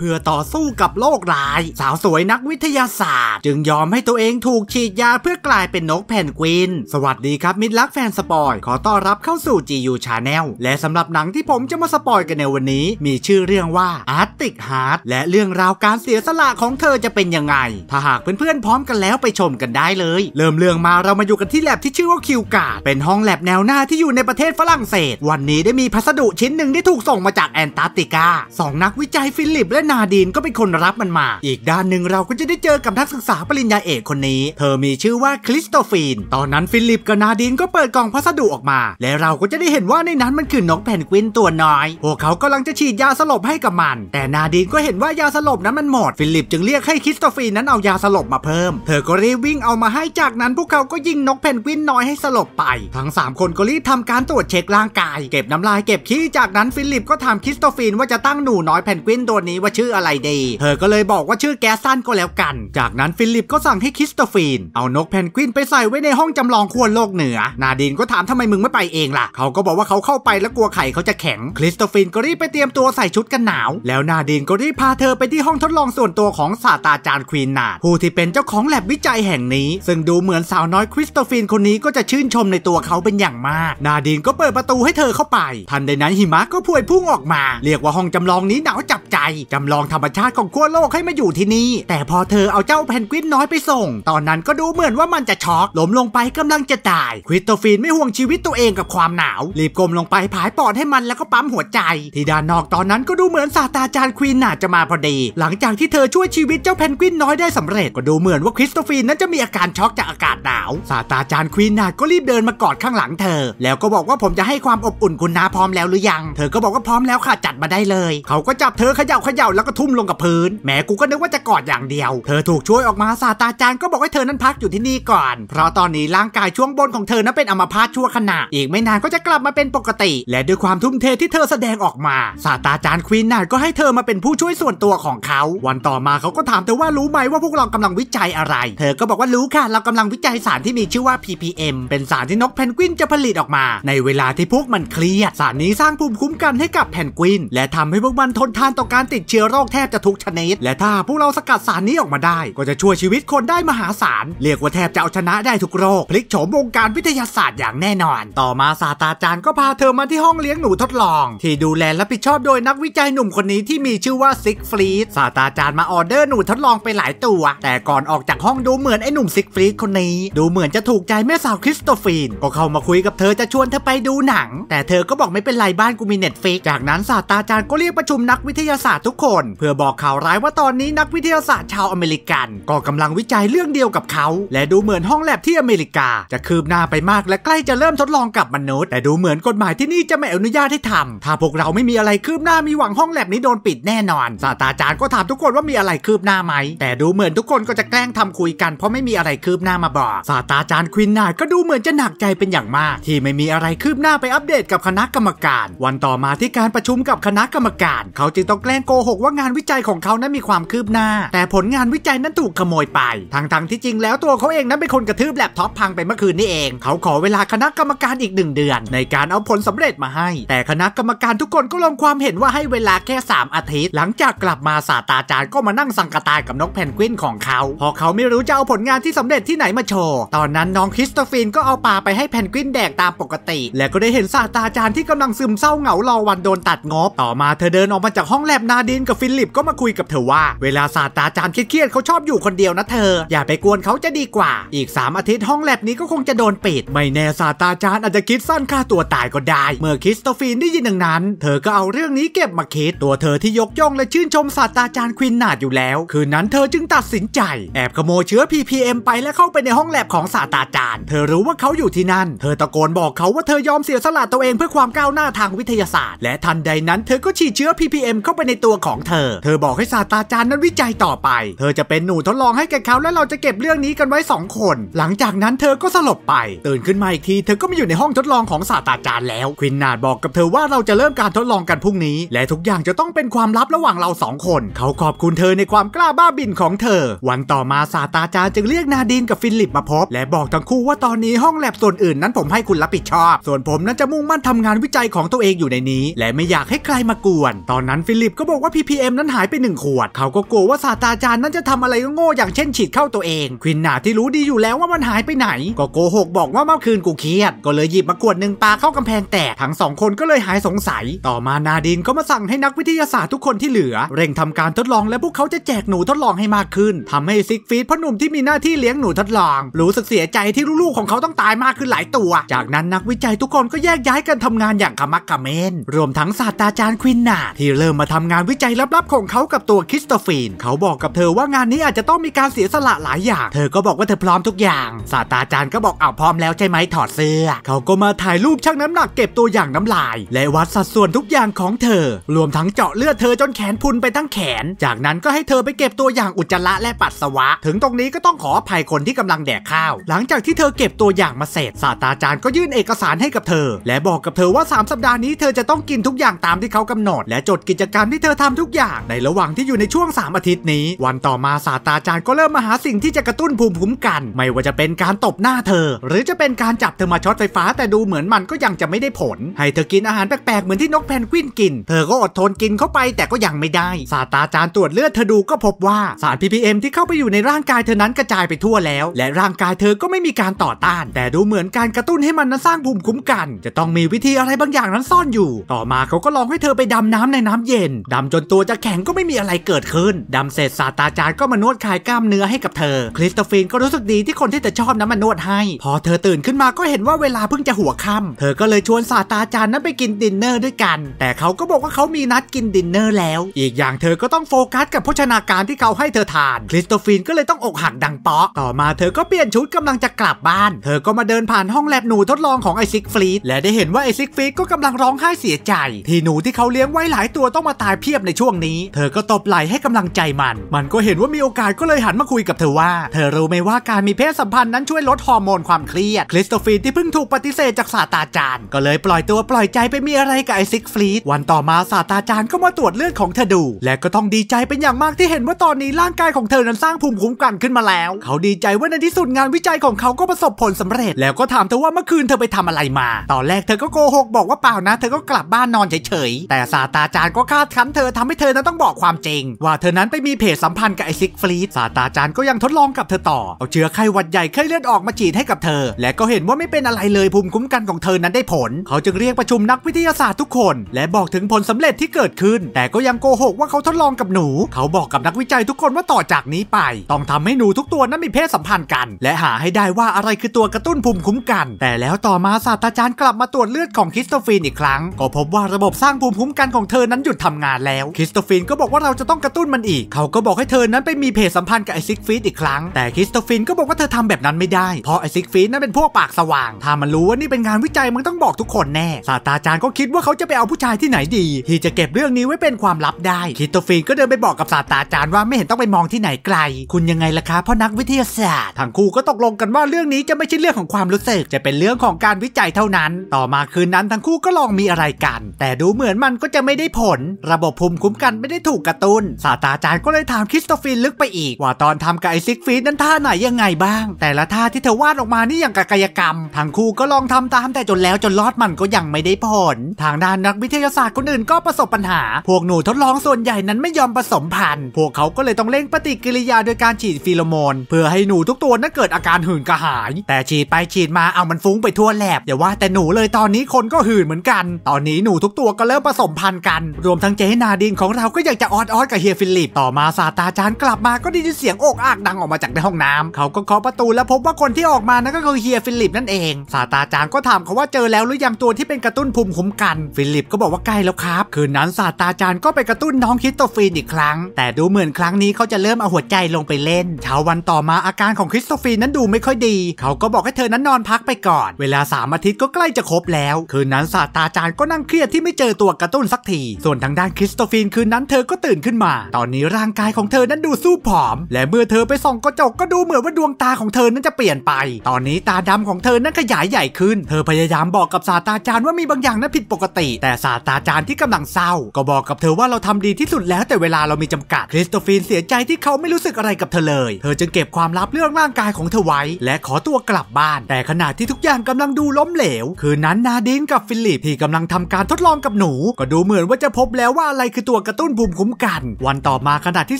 เพื่อต่อสู้กับโรคร้าย สาวสวยนักวิทยาศาสตร์ จึงยอมให้ตัวเองถูกฉีดยาเพื่อกลายเป็นนกแผ่นกวินสวัสดีครับมิตรรักแฟนสปอย ขอต้อนรับเข้าสู่ GU Channel และสำหรับหนังที่ผมจะมาสปอยกันในวันนี้ มีชื่อเรื่องว่า Arctic Heart และเรื่องราวการเสียสละของเธอจะเป็นยังไง ถ้าหากเพื่อนๆพร้อมกันแล้วไปชมกันได้เลย เริ่มเรื่องมาเรามาอยู่กันที่แลบที่ชื่อว่าคิวการเป็นห้องแลบแนวหน้าที่อยู่ในประเทศฝรั่งเศส วันนี้ได้มีพัสดุชิ้นหนึ่งที่ถูกส่งมาจากแอนตาร์กติกาสองนักวิจัยฟิลิปและนาดีนก็เป็นคนรับมันมา อีกด้านหนึ่งเราก็จะได้เจอกับนักศึกษาปริญญาเอกคนนี้ เธอมีชื่อว่าคริสโตฟีนตอนนั้นฟิลิปกับนาดีนก็เปิดกล่องพัสดุออกมา และเราก็จะได้เห็นว่าในนั้นมันคือนกแผ่นกวินตัวน้อย พวกเขากำลังจะฉีดยาสลบให้กับมัน แต่นาดีนก็เห็นว่ายาสลบนั้นมันหมด ฟิลิปจึงเรียกให้คริสโตฟีนนั้นเอายาสลบมาเพิ่ม เธอก็รีบวิ่งเอามาให้ จากนั้นพวกเขาก็ยิงนกแผ่นกวินน้อยให้สลบไป ทั้ง3คนก็รีบทำการตรวจเช็คร่างกาย เก็บน้ำลายเก็บขี้จากนั้น ฟิลิปก็ถามคริสโตฟีนว่าจะตั้งหนูน้อยแ่นกวินตัวนี้ว่าชื่ออะไรดี เธอก็เลยบอกว่าชื่อแกสั้นก็แล้วกัน จากนั้น ฟิลิปก็สั่งให้คริสโตฟีน เอานกเพนกวินไปใส่ไว้ในห้องจำลองขั้วโลกเหนือ นาดินก็ถามทำไมมึงไม่ไปเองล่ะ เขาก็บอกว่าเขาเข้าไปแล้วกลัวไข่เขาจะแข็ง คริสโตฟีนก็รีบไปเตรียมตัวใส่ชุดกันหนาว แล้วนาดินก็รีบพาเธอไปที่ห้องทดลองส่วนตัวของศาสตราจารย์ควีนนาดผู้ที่เป็นเจ้าของแลบวิจัยแห่งนี้ ซึ่งดูเหมือนสาวน้อยคริสโตฟีนคนนี้ก็จะชื่นชมในตัวเขาเป็นอย่างมาก นาดินก็เปิดประตูให้เธอเข้าไป ทันใดนั้นหิมะก็พวยพุ่งออกมาเรียกว่าห้องจาลองนี้หนาวจับใจจำลองธรรมชาติของขั้วโลกให้มาอยู่ที่นี่แต่พอเธอเอาเจ้าแพนกวินน้อยไปส่ง ตอนนั้นก็ดูเหมือนว่ามันจะช็อกล้มลงไปกำลังจะตายคริสโตฟีนไม่ห่วงชีวิตตัวเองกับความหนาวรีบกลมลงไปผายปอดให้มันแล้วก็ปั๊มหัวใจ ที่ด้านนอกตอนนั้นก็ดูเหมือนซาตาจารย์ควีนน่าจะมาพอดี หลังจากที่เธอช่วยชีวิตเจ้าแพนกวินน้อยได้สำเร็จก็ดูเหมือนว่าคริสโตฟีนนั้นจะมีอาการช็อกจากอากาศหนาวซาตาจารย์ควีนน่าก็รีบเดินมากอดข้างหลังเธอ แล้วก็บอกว่าผมจะให้ความอบอุ่นคุณนาพร้อมแล้วหรือยังเธอก็บอกว่าพร้อมแล้วค่ะจัดมาได้เลย เขาก็จับเธอเขย่าเขย่าแล้วก็ทุ่มลงกับพื้น แม้กูก็นึกว่าจะกอดอย่างเดียว เธอถูกช่วยออกมาศาสตราจารย์ก็บอกให้เธอนั้นพักอยู่ที่นี่ก่อน เพราะตอนนี้ร่างกายช่วงบนของเธอนั้นเป็นอัมพาตชั่วขณะ อีกไม่นานก็จะกลับมาเป็นปกติ และด้วยความทุ่มเทที่เธอแสดงออกมาศาสตราจารย์ควีนน่าก็ให้เธอมาเป็นผู้ช่วยส่วนตัวของเขา วันต่อมาเขาก็ถามเธอว่ารู้ไหมว่าพวกเรากำลังวิจัยอะไร เธอก็บอกว่ารู้ค่ะเรากำลังวิจัยสารที่มีชื่อว่า ppm เป็นสารที่นกแพนกวินจะผลิตออกมา ในเวลาที่พวกมันเครียด สารนี้สร้างภูมิคุ้มกันให้กับแพนกวินและทำให้พวกมันทนทานต่อการติดเชื้อโรคแทบจะทุกชนิด และถ้าพวกเราสกัดสารนี้ออกมาได้ ก็จะช่วยชีวิตคนได้มหาศาลเรียกว่าแทบจะเอาชนะได้ทุกโรค พลิกโฉมวงการวิทยาศาสตร์อย่างแน่นอน ต่อมาศาสตราจารย์ก็พาเธอมาที่ห้องเลี้ยงหนูทดลอง ที่ดูแลและผิดชอบโดยนักวิจัยหนุ่มคนนี้ที่มีชื่อว่าซิกฟรีดศาสตราจารย์มาออเดอร์หนูทดลองไปหลายตัว แต่ก่อนออกจากห้องดูเหมือนไอ้หนุ่มซิกฟรีดคนนี้ดูเหมือนจะถูกใจแม่สาวคริสโตฟีนก็เข้ามาคุยกับเธอจะชวนเธอไปดูหนัง แต่เธอก็บอกไม่เป็นไรบ้านกูมีเน็ตฟิกจากนั้นศาสตราจารย์ก็เรียกประชุมนักวิทยาศาสตร์ทุกคเพื่อบอกข่าวร้ายว่าตอนนี้นักวิทยาศาสตร์ชาวอเมริกันก็กำลังวิจัยเรื่องเดียวกับเขาและดูเหมือนห้องแลบที่อเมริกา จะคืบหน้าไปมากและใกล้จะเริ่มทดลองกับมนุษย์ แต่ดูเหมือนกฎหมายที่นี่จะไม่อนุญาตให้ทำถ้าพวกเราไม่มีอะไรคืบหน้ามีหวังห้องแลบนี้โดนปิดแน่นอนศาสตราจารย์ก็ถามทุกคนว่ามีอะไรคืบหน้าไหม แต่ดูเหมือนทุกคนก็จะแกล้งทำคุยกัน เพราะไม่มีอะไรคืบหน้ามาบอกศาสตราจารย์ควินนาก็ดูเหมือนจะหนักใจเป็นอย่างมาก ที่ไม่มีอะไรคืบหน้าไปอัปเดตกับคณะกรรมการ วันต่อมาที่การประชุมกับคณะกรรมการเขาจึงต้องแกล้งโกหกอกว่างานวิจัยของเขานั้นมีความคืบหน้า แต่ผลงานวิจัยนั้นถูกขโมยไปทั้งๆทที่จริงแล้วตัวเขาเองนั้นเป็นคนกระทืบแล็ปท็อปพังไปเมื่อคืนนี่เอง เขาขอเวลาคณะกรรมการอีกหนึ่งเดือน ในการเอาผลสำเร็จมาให้ แต่คณะกรรมการทุกคนก็ลงความเห็นว่าให้เวลาแค่ 3 อาทิตย์หลังจากกลับมาศาสตราจารย์ก็มานั่งสังกตายกับนกเพนกวินของเขา พอเขาไม่รู้จะเอาผลงานที่สำเร็จที่ไหนมาโชว์ตอนนั้นน้องคริสโตฟินก็เอาปลาไปให้เพนกวินแดกตามปกติและก็ได้เห็นศาสตราจารย์ที่กำลังซึมเศร้าเหงารอวันโดนตัดงบต่อมาเธอเดินออกมาจากห้องแลบนาดินกับฟิลิปก็มาคุยกับเธอว่าเวลาศาสตราจารย์เครียดเขาชอบอยู่คนเดียวนะ เธออย่าไปกวนเขาจะดีกว่า อีก3อาทิตย์ห้องแลบนี้ก็คงจะโดนปิดไม่แน่ศาสตราจารย์อาจจะคิดสั้นฆ่าตัวตายก็ได้ เมื่อคริสโตฟีนได้ยินดังนั้น เธอก็เอาเรื่องนี้เก็บมาคิดตัวเธอที่ยกย่องและชื่นชมศาสตราจารย์ควินนาดอยู่แล้ว คืนนั้นเธอจึงตัดสินใจ แอบขโมยเชื้อ PPM ไปและเข้าไปในห้องแลบของศาสตราจารย์ เธอรู้ว่าเขาอยู่ที่นั่นเธอตะโกนบอกเขาว่าเธอยอมเสียสละตัวเองเพื่อความก้าวหน้าทางวิทยาศาสตร์ และทันใดนั้นเธอก็ฉีดเชื้อ PPM เข้าไปในตัวของของเธอเธอบอกให้ศาสตราจารย์นั้นวิจัยต่อไป เธอจะเป็นหนูทดลองให้แกเขาและเราจะเก็บเรื่องนี้กันไว้ 2 คน หลังจากนั้นเธอก็สลบไป ตื่นขึ้นมาอีกทีเธอก็มาอยู่ในห้องทดลองของศาสตราจารย์แล้ว ควินนาดบอกกับเธอว่าเราจะเริ่มการทดลองกันพรุ่งนี้ และทุกอย่างจะต้องเป็นความลับระหว่างเราสองคน เขาขอบคุณเธอในความกล้าบ้าบินของเธอ วันต่อมาศาสตราจารย์จึงเรียกนาดินกับฟิลิปมาพบ และบอกทั้งคู่ว่าตอนนี้ห้องแลบส่วนอื่นนั้นผมให้คุณรับผิดชอบ ส่วนผมนั้นจะมุ่งมั่นทำงานวิจัยของตัวเองอยู่ในนี้ และไม่อยากให้ใครมากวนตอนนั้นฟิลิปก็บอกว่าพ PM นั้นหายไปหนึ่งขวด เขาก็กลัวว่าศาสตราจารย์ นั้นจะทำอะไรโง่ อย่างเช่นฉีดเข้าตัวเอง ควินนาที่รู้ดีอยู่แล้วว่ามันหายไปไหน ก็โกหกบอกว่าเมื่อคืนกูเครียด ก็เลยหยิบมาขวดหนึ่งปาเข้ากำแพงแตก ทั้งสองคนก็เลยหายสงสัย ต่อมานาดินก็มาสั่งให้นักวิทยาศาสตร์ทุกคนที่เหลือ เร่งทำการทดลองและพวกเขาจะแจกหนูทดลองให้มากขึ้น ทำให้ซิกฟีดพ่อหนุ่มที่มีหน้าที่เลี้ยงหนูทดลองรู้สึกเสียใจที่ลูกๆของเขาต้องตายมากขึ้นหลายตัว จากนั้นนักวิจัยทุกคนก็แยกย้ายกันทำงานอย่างขมักขม้นรวมทั้งศาสตราจารย์ควินนา ที่เริ่มมาทำงานวิจัยลับๆ ของเขากับตัวคริสโตฟีนเขาบอกกับเธอว่างานนี้อาจจะต้องมีการเสียสละหลายอย่าง เธอก็บอกว่าเธอพร้อมทุกอย่างซาตาจารย์ก็บอกอ้าวพร้อมแล้วใช่ไหมถอดเสื้อ เขาก็มาถ่ายรูปชั่งน้ำหนักเก็บตัวอย่างน้ำลาย และวัดสัดส่วนทุกอย่างของเธอ รวมทั้งเจาะเลือดเธอจนแขนพุนไปทั้งแขน จากนั้นก็ให้เธอไปเก็บตัวอย่างอุจจาระและปัสสาวะ ถึงตรงนี้ก็ต้องขออภัยคนที่กำลังแดกข้าว หลังจากที่เธอเก็บตัวอย่างมาเสร็จซาตาจารย์ก็ยื่นเอกสารให้กับเธอ และบอกกับเธอว่า 3 สัปดาห์นี้เธอจะต้องกินทุกอย่างตามที่เขากำหนดและจดกิจกรรมที่เธอทำทุกกอย่างในระหว่างที่อยู่ในช่วง 3 อาทิตย์นี้ วันต่อมาศาสตราจารย์ก็เริ่มมาหาสิ่งที่จะกระตุ้นภูมิคุ้มกันไม่ว่าจะเป็นการตบหน้าเธอ หรือจะเป็นการจับเธอมาช็อตไฟฟ้า แต่ดูเหมือนมันก็ยังจะไม่ได้ผล ให้เธอกินอาหารแปลก ๆ เหมือนที่นกแพนกวินกิน เธอก็อดทนกินเข้าไป แต่ก็ยังไม่ได้ศาสตราจารย์ตรวจเลือดเธอดูก็พบว่าสาร ppm ที่เข้าไปอยู่ในร่างกายเธอนั้นกระจายไปทั่วแล้ว และร่างกายเธอก็ไม่มีการต่อต้านแต่ดูเหมือนการกระตุ้นให้มันนั้นสร้างภูมิคุ้มกัน จะต้องมีวิธีอะไรบางอย่างนั้นซ่อนอยู่ ต่อมาเขาก็ลองให้เธอไปดำน้ำในน้ำเย็นดำจนตัววจะแข็งก็ไม่มีอะไรเกิดขึ้นดำเสร็จศาสตราจารย์ก็มานวดคลายกล้ามเนื้อให้กับเธอคริสตตฟินก็รู้สึกดีที่คนที่จะชอบนั้นมานวดให้ พอเธอตื่นขึ้นมาก็เห็นว่าเวลาเพิ่งจะหัวค่ำเธอก็เลยชวนศาสตราจารย์นั้นไปกินดินเนอร์ด้วยกัน แต่เขาก็บอกว่าเขามีนัดกินดินเนอร์แล้ว อีกอย่างเธอก็ต้องโฟกัสกับโภชนาการที่เขาให้เธอทานคริสตตฟินก็เลยต้องอกหักดังเปาะต่อมาเธอก็เปลี่ยนชุดกำลังจะกลับบ้านเธอก็มาเดินผ่านห้องแลบหนูทดลองของไอซิกฟรีดและได้เห็นว่าไอซิกฟรีดก็กำลังร้องไห้เสียใจ ที่หนูที่เขาเลี้ยงไว้หลายตัวต้องมาตายเพียบในช่วงนี้เธอก็ตบไหล่ให้กำลังใจมัน มันก็เห็นว่ามีโอกาสก็เลยหันมาคุยกับเธอว่า เธอรู้ไหมว่าการมีเพศสัมพันธ์นั้นช่วยลดฮอร์โมนความเครียด คริสโตฟีที่เพิ่งถูกปฏิเสธจากซาตาจารย์ ก็เลยปล่อยตัวปล่อยใจไปมีอะไรกับไอซิกฟรีด วันต่อมาซาตาจารย์ก็มาตรวจเลือดของเธอดู และก็ต้องดีใจเป็นอย่างมากที่เห็นว่าตอนนี้ร่างกายของเธอนั้นสร้างภูมิคุ้มกันขึ้นมาแล้ว เขาดีใจว่าในที่สุดงานวิจัยของเขาก็ประสบผลสำเร็จ แล้วก็ถามเธอว่าเมื่อคืนเธอไปทำอะไรมา ตอนแรกเธอก็โกหกบอกว่าเปล่านะ เธอก็กลับบ้านนอนเฉยๆแต่ซาตาจารย์ก็คาดคั้นเธอทำให้เธอนั้นต้องบอกความจริง ว่าเธอนั้นไปมีเพจสัมพันธ์กับไอซิกฟรีด ศาสตราจารย์ก็ยังทดลองกับเธอต่อ เอาเชื้อไข้หวัดใหญ่ไข้เลือดออกมาฉีดให้กับเธอ และก็เห็นว่าไม่เป็นอะไรเลยภูมิคุ้มกันของเธอนั้นได้ผล เขาจึงเรียกประชุมนักวิทยาศาสตร์ทุกคน และบอกถึงผลสำเร็จที่เกิดขึ้น แต่ก็ยังโกหกว่าเขาทดลองกับหนู เขาบอกกับนักวิจัยทุกคนว่าต่อจากนี้ไป ต้องทำให้หนูทุกตัวนั้นมีเพศสัมพันธ์กัน และหาให้ได้ว่าอะไรคือตัวกระตุ้นภูมิคุ้มกัน แต่แล้วต่อมาศาสตราจารย์กลับมาตรวจเลือดของคริสโตฟีนอีกครั้งก็พบว่าระบบสร้างภูมิคุ้มกันของเธอนั้นหยุดทำงานแล้วคริสโตฟินก็บอกว่าเราจะต้องกระตุ้นมันอีก เขาก็บอกให้เธอนั้นไปมีเพศสัมพันธ์กับไอซิกฟีดอีกครั้ง แต่คริสโตฟินก็บอกว่าเธอทำแบบนั้นไม่ได้ เพราะไอซิกฟีดนั้นเป็นพวกปากสว่าง ถ้ามันรู้ว่านี่เป็นงานวิจัยมันต้องบอกทุกคนแน่ศาสตราจารย์ก็คิดว่าเขาจะไปเอาผู้ชายที่ไหนดี ที่จะเก็บเรื่องนี้ไว้เป็นความลับได้ คริสโตฟินก็เดินไปบอกกับศาสตราจารย์ว่าไม่เห็นต้องไปมองที่ไหนไกล คุณยังไงล่ะคะพ่อนักวิทยาศาสตร์ ทั้งคู่ก็ตกลงกันว่าเรื่องนี้จะไม่ใช่เรื่องของความรู้สึกจะเป็นเรื่องของการวิจัยเท่านั้น ต่อมาคืนนั้นทั้งคู่ก็ลองมีอะไรกัน แต่ดูเหมือนมันก็จะไม่ได้ผลระบบภูมิคุคุ้มกันไม่ได้ถูกกระตุนซศาสตราจารย์ก็เลยถามคริสโตฟินลึกไปอีก ว่าตอนทำกับไอซิกฟีดนั้นท่าไหนยังไงบ้าง แต่ละท่าที่เธอวาดออกมานี่อย่างกายกรรมทั้งคู่ก็ลองทำตามแต่จนแล้วจนรอดมันก็ยังไม่ได้ผล ทางด้านนักวิทยาศาสตร์คนอื่นก็ประสบปัญหา พวกหนูทดลองส่วนใหญ่นั้นไม่ยอมผสมพันธุ์พวกเขาก็เลยต้องเร่งปฏิกิริยาโดยการฉีดฟีโรโมน เพื่อให้หนูทุกตัวนั้นเกิดอาการหื่นกระหาย แต่ฉีดไปฉีดมาเอามันฟุ้งไปทั่วแลบอย่าว่าแต่หนูเลยตอนนี้คนก็หื่นเหมือนกัน ตอนนี้หนูทุกตัวก็เริ่มผสมพันธุ์กัน รวมทั้งเจนาดินของเราก็อยากจะออดออดกับเฮียฟิลิปต่อมาศาสตราจารย์กลับมาก็ได้ยินเสียงโอกอากดังออกมาจากในห้องน้ำ เขาก็เคาะประตู แล้วพบว่าคนที่ออกมานั่นก็คือเฮียฟิลิปนั่นเองศาสตราจารย์ก็ถามเขาว่าเจอแล้วหรือยังตัวที่เป็นกระตุ้นภูมิคุ้มกันฟิลิปก็บอกว่าใกล้แล้วครับ คืนนั้นศาสตราจารย์ก็ไปกระตุ้นน้องคิสโตฟีนอีกครั้ง แต่ดูเหมือนครั้งนี้เขาจะเริ่มเอาหัวใจลงไปเล่นเช้าวันต่อมาอาการของคริสโตฟีนนั้นดูไม่ค่อยดี เขาก็บอกให้เธอนั้นนอนพักไปก่อน เวลาสามอาทิตย์ก็ใกล้จะครบแล้ว คืนนั้นศาสตราจารย์ก็นั่งเครียดที่ไม่เจอตัวกระตุ้นสักทีส่วนทางด้านคริสโตฟีนงคืนนั้นเธอก็ตื่นขึ้นมา ตอนนี้ร่างกายของเธอนั้นดูสู้ผอม และเมื่อเธอไปส่องกระจกก็ดูเหมือนว่าดวงตาของเธอนั้นจะเปลี่ยนไป ตอนนี้ตาดำของเธอนั้นขยายใหญ่ขึ้น เธอพยายามบอกกับศาสตราจารย์ว่ามีบางอย่างนั้นผิดปกติ แต่ศาสตราจารย์ที่กำลังเศร้าก็บอกกับเธอว่าเราทำดีที่สุดแล้ว แต่เวลาเรามีจำกัด คริสโตฟีนเสียใจที่เขาไม่รู้สึกอะไรกับเธอเลย เธอจึงเก็บความลับเรื่องร่างกายของเธอไว้และขอตัวกลับบ้าน แต่ขณะที่ทุกอย่างกำลังดูล้มเหลว คืนนั้นนาดินกับฟิลิปที่กำลังทำการทดลองกับหนู ก็ดูเหมือนว่าจะพบแล้วว่าอะไรคือตัวดกระตุ้นภูมิคุ้มกัน วันต่อมาขณะที่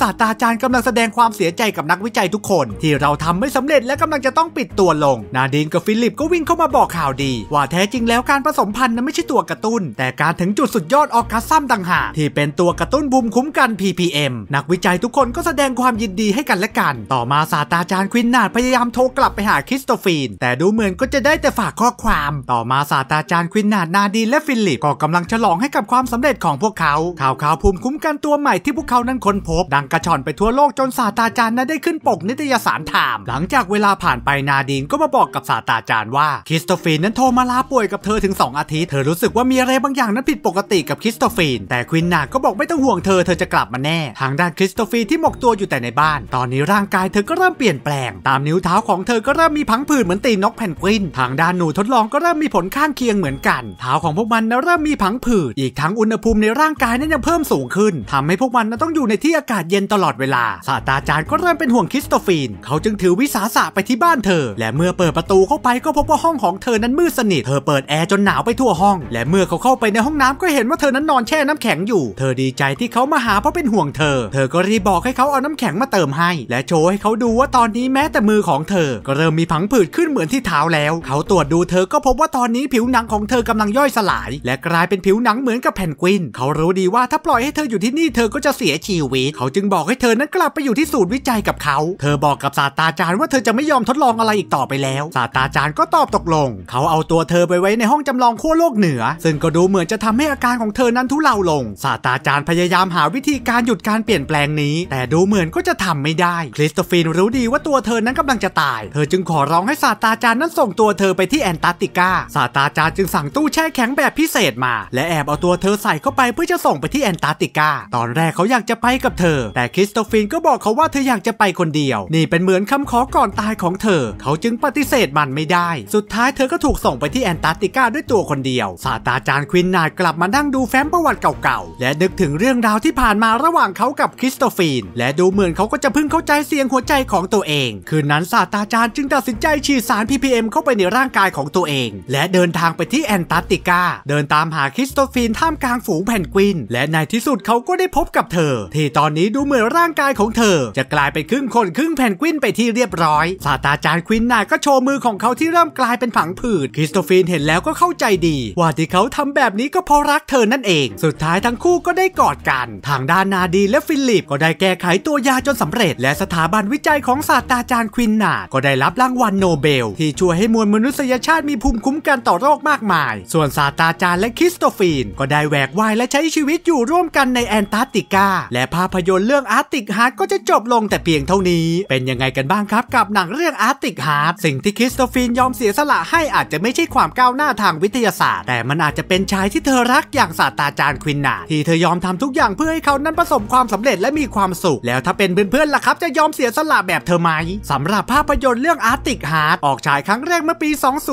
ศาสตราจารย์กำลังแสดงความเสียใจกับนักวิจัยทุกคนที่เราทำไม่สำเร็จและกำลังจะต้องปิดตัวลง นาดีนกับฟิลิปก็วิ่งเข้ามาบอกข่าวดี ว่าแท้จริงแล้วการผสมพันธุ์นั้นไม่ใช่ตัวกระตุ้น แต่การถึงจุดสุดยอดออกคาซัมต่างหากที่เป็นตัวกระตุ้นภูมิคุ้มกัน PPM นักวิจัยทุกคนก็แสดงความยินดีให้กันและกัน ต่อมาศาสตราจารย์ควินนาดพยายามโทรกลับไปหาคริสโตฟีน แต่ดูเหมือนก็จะได้แต่ฝากข้อความ ต่อมาศาสตราจารย์ควินนาดนาดีนและฟิลิปก็กำลังฉลองให้กับความสำเร็จของพวกเขาข่าวข่าวภูมิคุ้มกันตัวใหม่ที่พวกเขานั้นค้นพบดังกระชอนไปทั่วโลกจนศาสตราจารย์ นั้นได้ขึ้นปกนิตยสารไทม์หลังจากเวลาผ่านไปนาดีนก็มาบอกกับศาสตราจารย์ว่าคริสโตฟีนนั้นโทรมาลาป่วยกับเธอถึง 2 อาทิตย์ เธอรู้สึกว่ามีอะไรบางอย่างนั้นผิดปกติกับคริสโตฟีนแต่ควินนาก็บอกไม่ต้องห่วงเธอเธอจะกลับมาแน่ทางด้านคริสโตฟีนที่หมกตัวอยู่แต่ในบ้าน ตอนนี้ร่างกายเธอก็เริ่มเปลี่ยนแปลง ตามนิ้วเท้าของเธอก็เริ่มมีพังผืดเหมือนตีนกแผ่นกวินทางด้านหนูทดลองก็เริ่มมีผลข้างเคียงเหมือนกันเท้าของพวกมันเริ่มมีพังผืดอีกทั้งอุณหภูมิในร่างกายนั้นยังเพิ่มสูงขึ้นทำให้พวกมันต้องอยู่ในที่อากาศเย็นตลอดเวลาศาสตราจารย์ก็เริ่มเป็นห่วงคริสโตฟีน เขาจึงถือวิสาสะไปที่บ้านเธอ และเมื่อเปิดประตูเข้าไปก็พบว่าห้องของเธอนั้นมืดสนิทเธอเปิดแอร์จนหนาวไปทั่วห้อง และเมื่อเขาเข้าไปในห้องน้ำก็เห็นว่าเธอนั้นนอนแช่น้ำแข็งอยู่เธอดีใจที่เขามาหาเพราะเป็นห่วงเธอ เธอก็รีบบอกให้เขาเอาน้ำแข็งมาเติมให้ และโชว์ให้เขาดูว่าตอนนี้แม้แต่มือของเธอ ก็เริ่มมีผังผืดขึ้นเหมือนที่เท้าแล้ว เขาตรวจดูเธอก็พบว่าตอนนี้ผิวหนังของเธอกำลังย่อยสลาย และกลายเป็นผิวหนังเหมือนกับแผ่นกวิน เขารู้ดีว่าถ้าปลล่อยให้เธออยู่ที่นี่เธอก็จะเสียชีวิตเขาจึงบอกให้เธอนั้นกลับไปอยู่ที่ศูนย์วิจัยกับเขา เธอบอกกับศาสตราจารย์ว่าเธอจะไม่ยอมทดลองอะไรอีกต่อไปแล้วศาสตราจารย์ก็ตอบตกลง เขาเอาตัวเธอไปไว้ในห้องจำลองขั้วโลกเหนือ ซึ่งก็ดูเหมือนจะทำให้อาการของเธอนั้นทุเลาลงศาสตราจารย์พยายามหาวิธีการหยุดการเปลี่ยนแปลงนี้ แต่ดูเหมือนก็จะทำไม่ได้คริสโตฟินรู้ดีว่าตัวเธอนั้นกำลังจะตาย เธอจึงขอร้องให้ศาสตราจารย์นั้นส่งตัวเธอไปที่แอนตาร์กติกาศาสตราจารย์จึงสั่งตู้แช่แข็งแบบพิเศษมา และแอบเอาตัวเธอใส่เข้าไปเพื่อจะส่งไปที่แอนตาติกาตอนแรกเขาอยากจะไปกับเธอ แต่คริสโตฟินก็บอกเขาว่าเธออยากจะไปคนเดียว นี่เป็นเหมือนคำขอก่อนตายของเธอ เขาจึงปฏิเสธมันไม่ได้ สุดท้ายเธอก็ถูกส่งไปที่แอนตาร์กติกาด้วยตัวคนเดียวศาสตราจารย์ควินนายกลับมานั่งดูแฟ้มประวัติเก่าๆ และนึกถึงเรื่องราวที่ผ่านมาระหว่างเขากับคริสโตฟินและดูเหมือนเขาก็จะพึ่งเข้าใจเสียงหัวใจของตัวเอง คืนนั้นศาสตราจารย์จึงตัดสินใจฉีดสาร ppm เข้าไปในร่างกายของตัวเอง และเดินทางไปที่แอนตาร์กติกาเดินตามหาคริสโตฟินท่ามกลางฝูงแผ่นกวิน และในทที่สุดเขาก็ได้พบกับเธอ ที่ตอนนี้ดูเหมือนร่างกายของเธอ จะกลายเป็นครึ่งคนครึ่งแพนกวินไปที่เรียบร้อยซาตาจารย์ควินนาก็โชว์มือของเขาที่เริ่มกลายเป็นผังผืดคริสโตฟีนเห็นแล้วก็เข้าใจดี ว่าที่เขาทำแบบนี้ก็เพราะรักเธอนั่นเอง สุดท้ายทั้งคู่ก็ได้กอดกัน ทางด้านนาดีและฟิลิปก็ได้แก้ไขตัวยาจนสำเร็จ และสถาบันวิจัยของซาตาจารย์ควินนา ก็ได้รับรางวัลโนเบล ที่ช่วยให้มวลมนุษยชาติมีภูมิคุ้มกันต่อโรคมากมาย ส่วนซาตาจารย์และคริสโตฟีน ก็ได้แหวกว่ายและใช้ชีวิตอยู่ร่วมมกันในแอนตาร์กติกาและภาพยนตร์เรื่องอาร์ติกฮาร์ดก็จะจบลงแต่เพียงเท่านี้ เป็นยังไงกันบ้างครับ กับหนังเรื่องอาร์ติกฮาร์ดสิ่งที่คริสโตฟินยอมเสียสละให้อาจจะไม่ใช่ความก้าวหน้าทางวิทยาศาสตร์ แต่มันอาจจะเป็นชายที่เธอรักอย่างศาสตราจารย์ควินนาที่เธอยอมทำทุกอย่างเพื่อให้เขานั้นประสบความสำเร็จและมีความสุข แล้วถ้าเป็นเพื่อนๆ ล่ะครับจะยอมเสียสละแบบเธอไหมสำหรับภาพยนตร์เรื่องอาร์ติกฮาร์ดออกฉายครั้งแรกเมื่อปี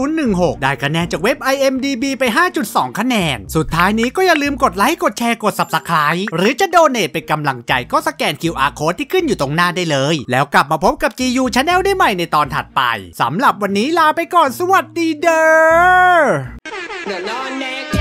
2016ได้คะแนนจากเว็บ IMDb ไป 5.2 คะแนน สุดท้ายนี้ก็อย่าลืมกดไลค์กดแชร์กด subscribe คร้หรือจะโดเนทเป็นกำลังใจก็สแกน QR code ที่ขึ้นอยู่ตรงหน้าได้เลย แล้วกลับมาพบกับ GU Channel ได้ใหม่ในตอนถัดไป สำหรับวันนี้ลาไปก่อนสวัสดีเด้อ